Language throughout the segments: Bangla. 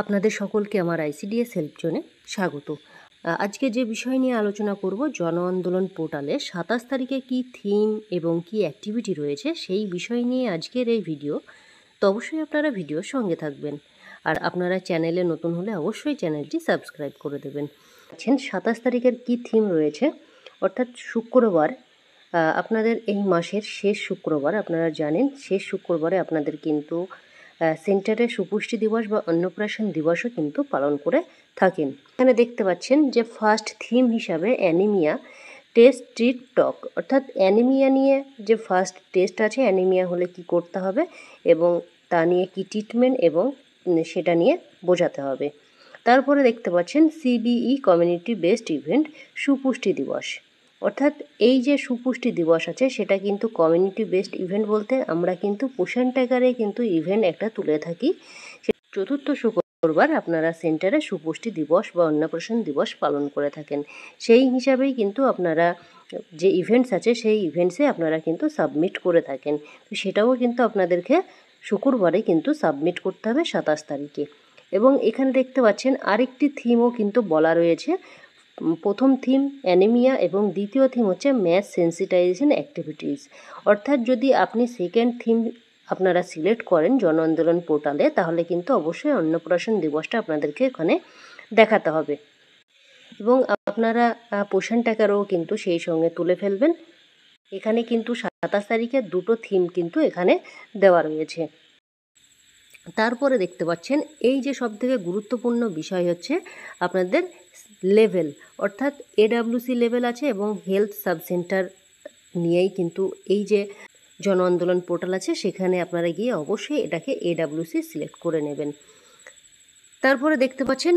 আপনাদের সকলকে আমার আইসিডিএস জোনে স্বাগত আজকে যে বিষয় নিয়ে আলোচনা করব জন আন্দোলন পোর্টালে সাতাশ তারিখে কি থিম এবং কি অ্যাক্টিভিটি রয়েছে সেই বিষয় নিয়ে আজকের এই ভিডিও তো অবশ্যই আপনারা ভিডিওর সঙ্গে থাকবেন আর আপনারা চ্যানেলে নতুন হলে অবশ্যই চ্যানেলটি সাবস্ক্রাইব করে দেবেন আছেন আচ্ছা, সাতাশ তারিখের কি থিম রয়েছে অর্থাৎ শুক্রবার আপনাদের এই মাসের শেষ শুক্রবার আপনারা জানেন শেষ শুক্রবারে আপনাদের কিন্তু সেন্টারে সুপুষ্টি দিবস বা অন্নপ্রাশন দিবসও কিন্তু পালন করে থাকেন এখানে দেখতে পাচ্ছেন যে ফার্স্ট থিম হিসাবে অ্যানিমিয়া টেস্ট ট্রিট টক অর্থাৎ অ্যানিমিয়া নিয়ে যে ফার্স্ট টেস্ট আছে অ্যানিমিয়া হলে কি করতে হবে এবং তা নিয়ে কি ট্রিটমেন্ট এবং সেটা নিয়ে বোঝাতে হবে তারপরে দেখতে পাচ্ছেন সিবিই কমিউনিটি বেসড ইভেন্ট সুপুষ্টি দিবস অর্থাৎ এই যে সুপুষ্টি দিবস আছে সেটা কিন্তু কমিউনিটি বেসড ইভেন্ট বলতে আমরা কিন্তু পোষণ টাকারে কিন্তু ইভেন্ট একটা তুলে থাকি চতুর্থ শুক্রবার আপনারা সেন্টারে সুপুষ্টি দিবস বা অন্নপ্রাশন দিবস পালন করে থাকেন সেই হিসাবেই কিন্তু আপনারা যে ইভেন্টস আছে সেই ইভেন্টসে আপনারা কিন্তু সাবমিট করে থাকেন তো সেটাও কিন্তু আপনাদেরকে শুক্রবারে কিন্তু সাবমিট করতে হবে সাতাশ তারিখে এবং এখানে দেখতে পাচ্ছেন আরেকটি থিমও কিন্তু বলা রয়েছে প্রথম থিম অ্যানিমিয়া এবং দ্বিতীয় থিম হচ্ছে ম্যাচ সেন্সিটাইজেশন অ্যাক্টিভিটিস অর্থাৎ যদি আপনি সেকেন্ড থিম আপনারা সিলেক্ট করেন জন আন্দোলন পোর্টালে তাহলে কিন্তু অবশ্যই অন্নপ্রাশন দিবসটা আপনাদেরকে এখানে দেখাতে হবে এবং আপনারা টাকারও কিন্তু সেই সঙ্গে তুলে ফেলবেন এখানে কিন্তু সাতাশ তারিখে দুটো থিম কিন্তু এখানে দেওয়া রয়েছে তারপরে দেখতে পাচ্ছেন এই যে সব থেকে গুরুত্বপূর্ণ বিষয় হচ্ছে আপনাদের লেভেল অর্থাৎ এডাব্লিউসি লেভেল আছে এবং হেলথ সাবসেন্টার নিয়েই কিন্তু এই যে জন আন্দোলন পোর্টাল আছে সেখানে আপনারা গিয়ে অবশ্যই এটাকে এডাব্লিউসি সিলেক্ট করে নেবেন তারপরে দেখতে পাচ্ছেন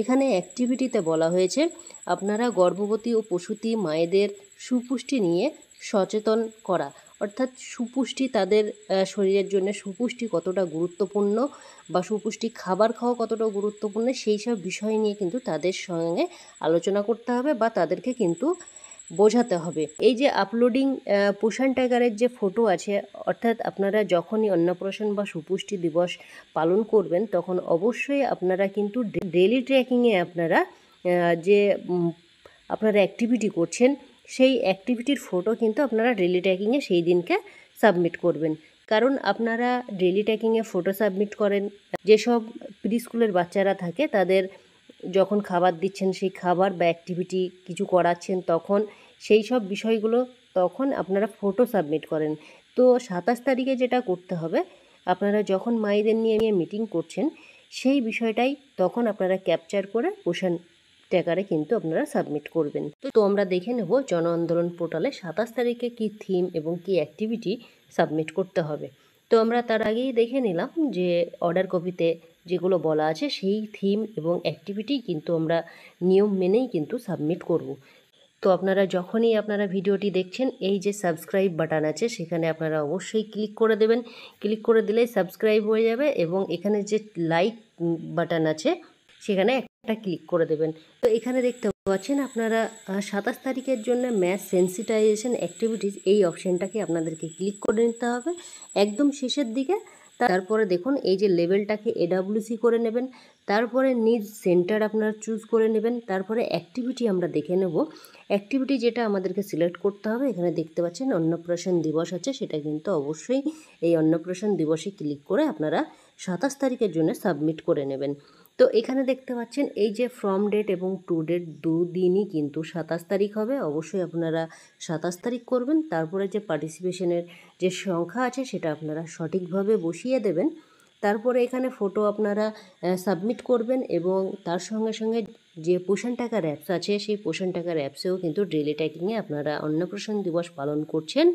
এখানে অ্যাক্টিভিটিতে বলা হয়েছে আপনারা গর্ভবতী ও প্রসূতি মায়েদের সুপুষ্টি নিয়ে সচেতন করা অর্থাৎ সুপুষ্টি তাদের শরীরের জন্য সুপুষ্টি কতটা গুরুত্বপূর্ণ বা সুপুষ্টি খাবার খাওয়া কতটা গুরুত্বপূর্ণ সেই সব বিষয় নিয়ে কিন্তু তাদের সঙ্গে আলোচনা করতে হবে বা তাদেরকে কিন্তু বোঝাতে হবে এই যে আপলোডিং পোষণ টাইগারের যে ফটো আছে অর্থাৎ আপনারা যখনই অন্নপ্রাশন বা সুপুষ্টি দিবস পালন করবেন তখন অবশ্যই আপনারা কিন্তু ডেলি ট্র্যাকিংয়ে আপনারা যে আপনারা অ্যাক্টিভিটি করছেন সেই অ্যাক্টিভিটির ফটো কিন্তু আপনারা ডেলি ট্যাকিংয়ে সেই দিনকে সাবমিট করবেন কারণ আপনারা ডেলি ট্যাকিংয়ে ফটো সাবমিট করেন যেসব প্রি স্কুলের বাচ্চারা থাকে তাদের যখন খাবার দিচ্ছেন সেই খাবার বা অ্যাক্টিভিটি কিছু করাচ্ছেন তখন সেই সব বিষয়গুলো তখন আপনারা ফটো সাবমিট করেন তো সাতাশ তারিখে যেটা করতে হবে আপনারা যখন মায়েদের নিয়ে নিয়ে মিটিং করছেন সেই বিষয়টাই তখন আপনারা ক্যাপচার করে পোষণ ট্যাগারে কিন্তু আপনারা সাবমিট করবেন তো আমরা দেখে নেব জন আন্দোলন পোর্টালে সাতাশ তারিখে কি থিম এবং কি অ্যাক্টিভিটি সাবমিট করতে হবে তো আমরা তার আগেই দেখে নিলাম যে অর্ডার কপিতে যেগুলো বলা আছে সেই থিম এবং অ্যাক্টিভিটি কিন্তু আমরা নিয়ম মেনেই কিন্তু সাবমিট করব তো আপনারা যখনই আপনারা ভিডিওটি দেখছেন এই যে সাবস্ক্রাইব বাটন আছে সেখানে আপনারা অবশ্যই ক্লিক করে দেবেন ক্লিক করে দিলেই সাবস্ক্রাইব হয়ে যাবে এবং এখানে যে লাইক বাটন আছে সেখানে ক্লিক করে দেবেন তো এখানে দেখতে পাচ্ছেন আপনারা সাতাশ তারিখের জন্য ম্যাথ সেন্সিটাইজেশন অ্যাক্টিভিটিস এই অপশানটাকে আপনাদেরকে ক্লিক করে নিতে হবে একদম শেষের দিকে তারপরে দেখুন এই যে লেভেলটাকে এডাব্লিউসি করে নেবেন তারপরে নিজ সেন্টার আপনারা চুজ করে নেবেন তারপরে অ্যাক্টিভিটি আমরা দেখে নেব অ্যাক্টিভিটি যেটা আমাদেরকে সিলেক্ট করতে হবে এখানে দেখতে পাচ্ছেন অন্নপ্রাশন দিবস আছে সেটা কিন্তু অবশ্যই এই অন্নপ্রাশন দিবসে ক্লিক করে আপনারা সাতাশ তারিখের জন্য সাবমিট করে নেবেন তো এখানে দেখতে পাচ্ছেন এই যে ফ্রম ডেট এবং টু ডেট দুদিনই কিন্তু সাতাশ তারিখ হবে অবশ্যই আপনারা সাতাশ তারিখ করবেন তারপরে যে পার্টিসিপেশনের যে সংখ্যা আছে সেটা আপনারা সঠিকভাবে বসিয়ে দেবেন তারপরে এখানে ফটো আপনারা সাবমিট করবেন এবং তার সঙ্গে সঙ্গে যে পোষণ টাকার অ্যাপস আছে সেই পোষণ টাকার অ্যাপসেও কিন্তু ডেলি ট্যাকিংয়ে আপনারা অন্নপ্রাশন দিবস পালন করছেন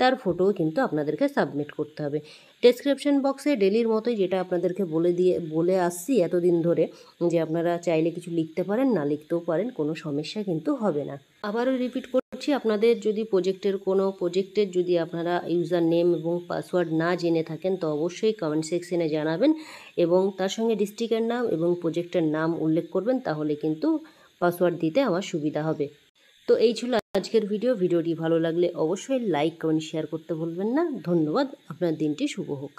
তার ফটোও কিন্তু আপনাদেরকে সাবমিট করতে হবে ডেসক্রিপশন বক্সে ডেলির মতোই যেটা আপনাদেরকে বলে দিয়ে বলে আসছি এতদিন ধরে যে আপনারা চাইলে কিছু লিখতে পারেন না লিখতেও পারেন কোনো সমস্যা কিন্তু হবে না আবারও রিপিট করছি আপনাদের যদি প্রোজেক্টের কোনো প্রোজেক্টের যদি আপনারা ইউজার নেম এবং পাসওয়ার্ড না জেনে থাকেন তো অবশ্যই কমেন্ট সেকশনে জানাবেন এবং তার সঙ্গে ডিস্ট্রিক্টের নাম এবং প্রোজেক্টের নাম উল্লেখ করবেন তাহলে কিন্তু পাসওয়ার্ড দিতে আমার সুবিধা হবে তো এই ছিল আজকের ভিডিও ভিডিওটি ভালো লাগলে অবশ্যই লাইক কমেন্ট শেয়ার করতে ভুলবেন না ধন্যবাদ আপনার দিনটি শুভ হোক